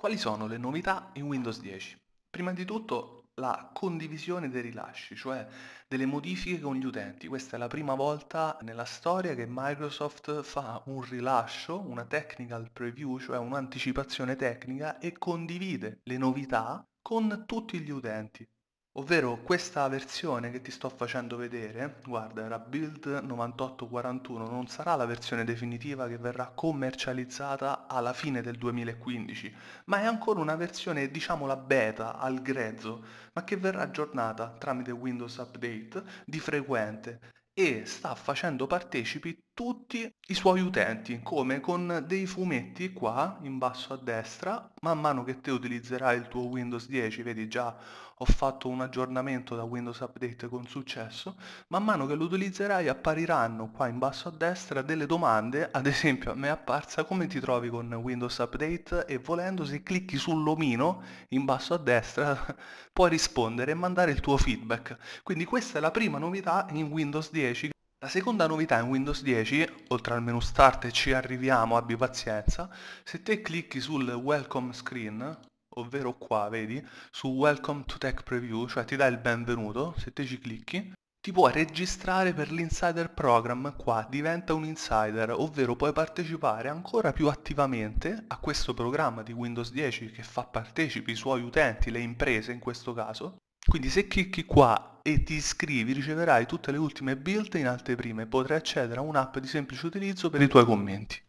Quali sono le novità in Windows 10? Prima di tutto la condivisione dei rilasci, cioè delle modifiche con gli utenti. Questa è la prima volta nella storia che Microsoft fa un rilascio, una technical preview, cioè un'anticipazione tecnica e condivide le novità con tutti gli utenti ovvero questa versione che ti sto facendo vedere, guarda era build 9841, non sarà la versione definitiva che verrà commercializzata alla fine del 2015, ma è ancora una versione diciamo la beta al grezzo, ma che verrà aggiornata tramite Windows Update di frequente e sta facendo partecipi tutti i suoi utenti, come con dei fumetti qua in basso a destra, man mano che te utilizzerai il tuo Windows 10, vedi già ho fatto un aggiornamento da Windows Update con successo, man mano che lo utilizzerai appariranno qua in basso a destra delle domande, ad esempio a me è apparsa come ti trovi con Windows Update e volendo se clicchi sull'omino in basso a destra puoi rispondere e mandare il tuo feedback. Quindi questa è la prima novità in Windows 10. La seconda novità in Windows 10, oltre al menu Start e ci arriviamo, abbi pazienza, se te clicchi sul Welcome Screen, ovvero qua, vedi, su Welcome to Tech Preview, cioè ti dà il benvenuto, se te ci clicchi, ti puoi registrare per l'Insider Program qua, diventa un insider, ovvero puoi partecipare ancora più attivamente a questo programma di Windows 10 che fa partecipi i suoi utenti, le imprese in questo caso. Quindi se clicchi qua e ti iscrivi riceverai tutte le ultime build in anteprima e potrai accedere a un'app di semplice utilizzo per i tuoi commenti.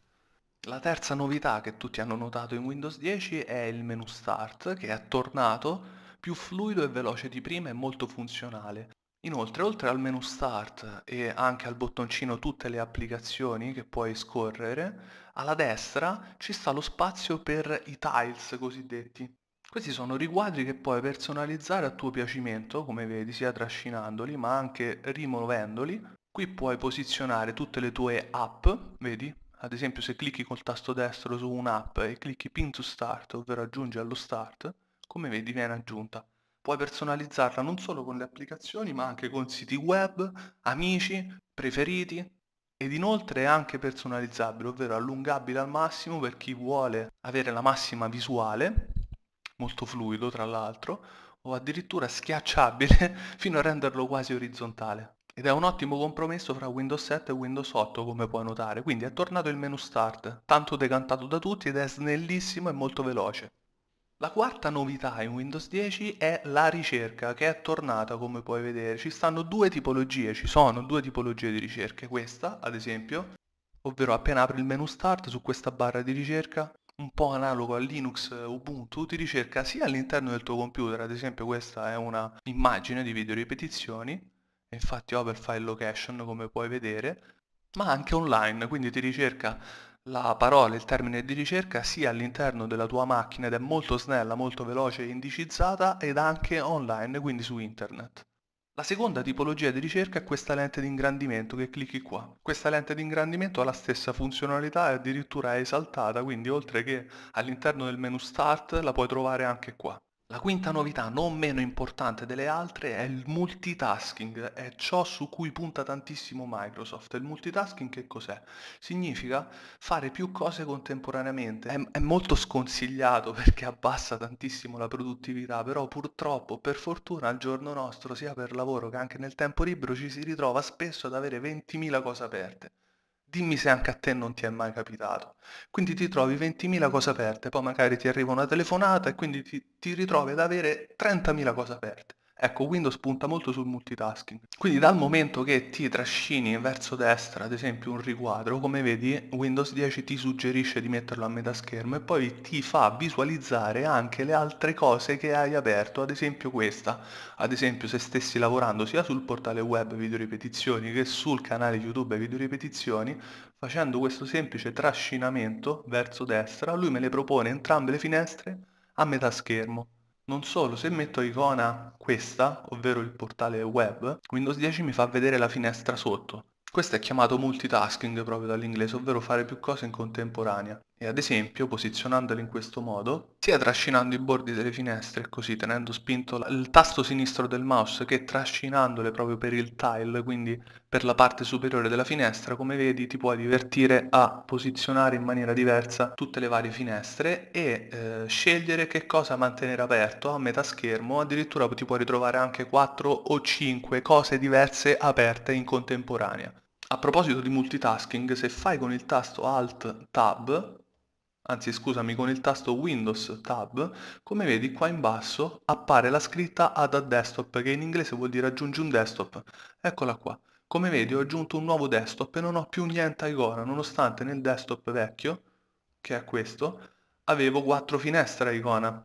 La terza novità che tutti hanno notato in Windows 10 è il menu Start, che è tornato più fluido e veloce di prima e molto funzionale. Inoltre, oltre al menu Start e anche al bottoncino Tutte le applicazioni che puoi scorrere, alla destra ci sta lo spazio per i tiles cosiddetti. Questi sono riquadri che puoi personalizzare a tuo piacimento, come vedi, sia trascinandoli ma anche rimuovendoli. Qui puoi posizionare tutte le tue app, vedi, ad esempio se clicchi col tasto destro su un'app e clicchi pin to start, ovvero aggiungi allo start, come vedi viene aggiunta. Puoi personalizzarla non solo con le applicazioni ma anche con siti web, amici, preferiti ed inoltre è anche personalizzabile, ovvero allungabile al massimo per chi vuole avere la massima visuale, molto fluido tra l'altro, o addirittura schiacciabile fino a renderlo quasi orizzontale ed è un ottimo compromesso fra Windows 7 e Windows 8 come puoi notare, quindi è tornato il menu Start, tanto decantato da tutti ed è snellissimo e molto veloce. La quarta novità in Windows 10 è la ricerca che è tornata come puoi vedere, ci stanno due tipologie, ci sono due tipologie di ricerche, questa ad esempio, ovvero appena apri il menu Start su questa barra di ricerca, un po' analogo a Linux Ubuntu, ti ricerca sia all'interno del tuo computer, ad esempio questa è una immagine di video ripetizioni, infatti file Location come puoi vedere, ma anche online, quindi ti ricerca la parola, il termine di ricerca sia all'interno della tua macchina ed è molto snella, molto veloce e indicizzata ed anche online, quindi su internet. La seconda tipologia di ricerca è questa lente di ingrandimento che clicchi qua. Questa lente di ingrandimento ha la stessa funzionalità e addirittura è esaltata, quindi oltre che all'interno del menu Start la puoi trovare anche qua. La quinta novità non meno importante delle altre è il multitasking, è ciò su cui punta tantissimo Microsoft. Il multitasking che cos'è? Significa fare più cose contemporaneamente. È, è, molto sconsigliato perché abbassa tantissimo la produttività, però purtroppo, per fortuna, al giorno nostro, sia per lavoro che anche nel tempo libero, ci si ritrova spesso ad avere 20.000 cose aperte. Dimmi se anche a te non ti è mai capitato. Quindi ti trovi 20.000 cose aperte, poi magari ti arriva una telefonata e quindi ti, ti ritrovi ad avere 30.000 cose aperte. Ecco, Windows punta molto sul multitasking. Quindi dal momento che ti trascini verso destra, ad esempio un riquadro, come vedi Windows 10 ti suggerisce di metterlo a metà schermo e poi ti fa visualizzare anche le altre cose che hai aperto, ad esempio questa. Ad esempio se stessi lavorando sia sul portale web video ripetizioni che sul canale YouTube video ripetizioni, facendo questo semplice trascinamento verso destra, lui me le propone entrambe le finestre a metà schermo. Non solo, se metto icona questa, ovvero il portale web, Windows 10 mi fa vedere la finestra sotto. Questo è chiamato multitasking proprio dall'inglese, ovvero fare più cose in contemporanea e ad esempio posizionandoli in questo modo, sia trascinando i bordi delle finestre così tenendo spinto il tasto sinistro del mouse che trascinandole proprio per il tile, quindi per la parte superiore della finestra, come vedi ti puoi divertire a posizionare in maniera diversa tutte le varie finestre e eh, scegliere che cosa mantenere aperto a metà schermo, addirittura ti puoi ritrovare anche 4 o 5 cose diverse aperte in contemporanea. A proposito di multitasking, se fai con il tasto Alt Tab, anzi scusami con il tasto Windows Tab, come vedi qua in basso appare la scritta Add a Desktop che in inglese vuol dire aggiungi un desktop. Eccola qua. Come vedi ho aggiunto un nuovo desktop e non ho più niente icona, nonostante nel desktop vecchio, che è questo, avevo quattro finestre icona.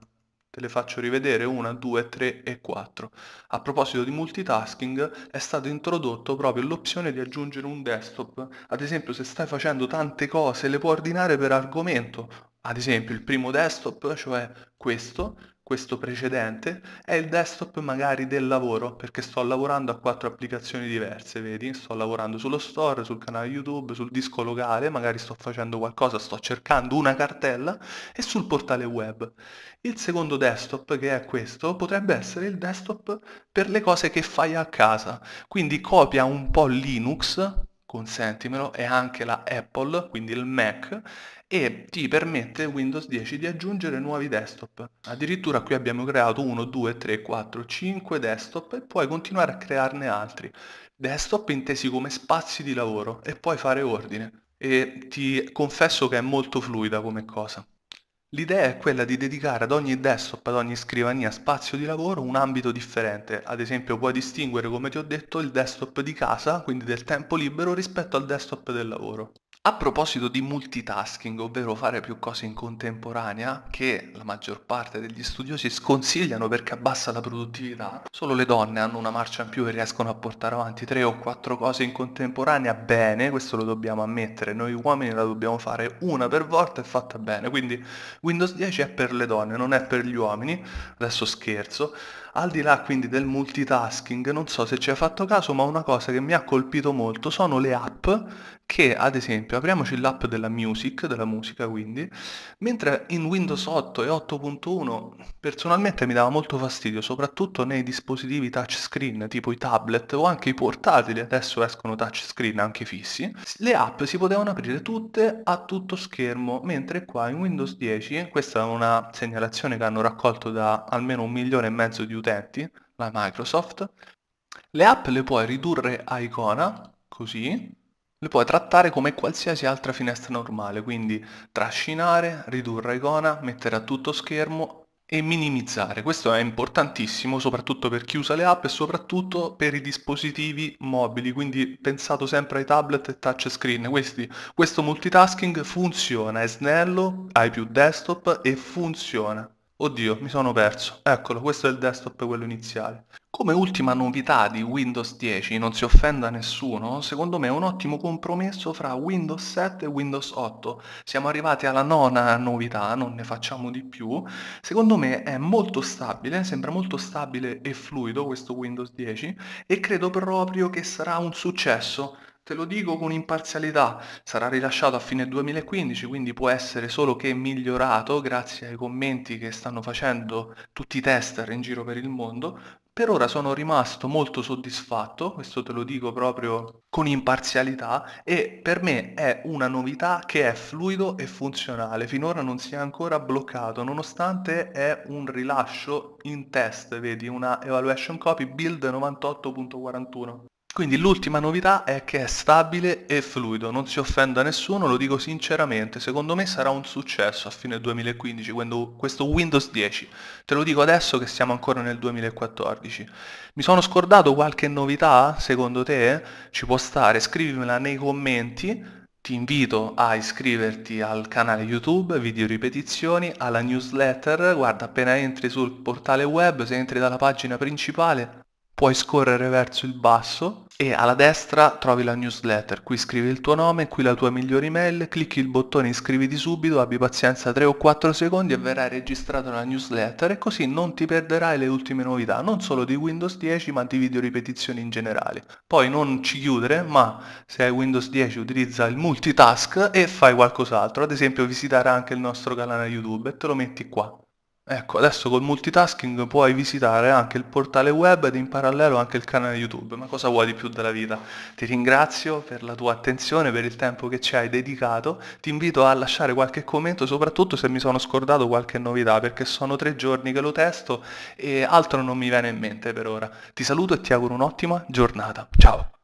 Te le faccio rivedere una, 2, 3 e 4. A proposito di multitasking è stato introdotto proprio l'opzione di aggiungere un desktop. Ad esempio se stai facendo tante cose le puoi ordinare per argomento. Ad esempio il primo desktop, cioè questo, questo precedente è il desktop magari del lavoro perché sto lavorando a quattro applicazioni diverse vedi sto lavorando sullo store sul canale youtube sul disco locale magari sto facendo qualcosa sto cercando una cartella e sul portale web il secondo desktop che è questo potrebbe essere il desktop per le cose che fai a casa quindi copia un po linux consentimelo, è anche la Apple, quindi il Mac, e ti permette Windows 10 di aggiungere nuovi desktop. Addirittura qui abbiamo creato 1, 2, 3, 4, 5 desktop e puoi continuare a crearne altri. Desktop intesi come spazi di lavoro e puoi fare ordine. E ti confesso che è molto fluida come cosa. L'idea è quella di dedicare ad ogni desktop, ad ogni scrivania, spazio di lavoro un ambito differente, ad esempio puoi distinguere come ti ho detto il desktop di casa, quindi del tempo libero, rispetto al desktop del lavoro. A proposito di multitasking, ovvero fare più cose in contemporanea, che la maggior parte degli studiosi sconsigliano perché abbassa la produttività, solo le donne hanno una marcia in più e riescono a portare avanti tre o quattro cose in contemporanea bene, questo lo dobbiamo ammettere, noi uomini la dobbiamo fare una per volta e fatta bene, quindi Windows 10 è per le donne, non è per gli uomini, adesso scherzo, al di là quindi del multitasking, non so se ci hai fatto caso, ma una cosa che mi ha colpito molto sono le app che, ad esempio, apriamoci l'app della music, della musica quindi, mentre in Windows 8 e 8.1 personalmente mi dava molto fastidio, soprattutto nei dispositivi touchscreen, tipo i tablet o anche i portatili, adesso escono touchscreen anche fissi, le app si potevano aprire tutte a tutto schermo, mentre qua in Windows 10, questa è una segnalazione che hanno raccolto da almeno un milione e mezzo di utenti, utenti, la Microsoft. Le app le puoi ridurre a icona, così, le puoi trattare come qualsiasi altra finestra normale, quindi trascinare, ridurre a icona, mettere a tutto schermo e minimizzare. Questo è importantissimo soprattutto per chi usa le app e soprattutto per i dispositivi mobili, quindi pensato sempre ai tablet e touchscreen. Questi, questo multitasking funziona, è snello, hai più desktop e funziona. Oddio, mi sono perso. Eccolo, questo è il desktop quello iniziale. Come ultima novità di Windows 10, non si offenda nessuno, secondo me è un ottimo compromesso fra Windows 7 e Windows 8. Siamo arrivati alla nona novità, non ne facciamo di più. Secondo me è molto stabile, sembra molto stabile e fluido questo Windows 10 e credo proprio che sarà un successo Te lo dico con imparzialità, sarà rilasciato a fine 2015, quindi può essere solo che migliorato grazie ai commenti che stanno facendo tutti i tester in giro per il mondo. Per ora sono rimasto molto soddisfatto, questo te lo dico proprio con imparzialità, e per me è una novità che è fluido e funzionale, finora non si è ancora bloccato, nonostante è un rilascio in test, vedi, una evaluation copy build 98.41. Quindi l'ultima novità è che è stabile e fluido, non si offenda nessuno, lo dico sinceramente, secondo me sarà un successo a fine 2015 quando questo Windows 10, te lo dico adesso che siamo ancora nel 2014. Mi sono scordato qualche novità, secondo te? Ci può stare, scrivimela nei commenti, ti invito a iscriverti al canale YouTube, video ripetizioni, alla newsletter, guarda appena entri sul portale web, se entri dalla pagina principale puoi scorrere verso il basso e alla destra trovi la newsletter, qui scrivi il tuo nome, qui la tua migliore email, clicchi il bottone iscriviti subito, abbi pazienza 3 o 4 secondi e verrai registrato nella newsletter e così non ti perderai le ultime novità, non solo di Windows 10 ma di video ripetizioni in generale. Poi non ci chiudere, ma se hai Windows 10 utilizza il multitask e fai qualcos'altro, ad esempio visitare anche il nostro canale YouTube e te lo metti qua. Ecco, adesso col multitasking puoi visitare anche il portale web ed in parallelo anche il canale YouTube, ma cosa vuoi di più della vita? Ti ringrazio per la tua attenzione, per il tempo che ci hai dedicato, ti invito a lasciare qualche commento, soprattutto se mi sono scordato qualche novità, perché sono tre giorni che lo testo e altro non mi viene in mente per ora. Ti saluto e ti auguro un'ottima giornata. Ciao!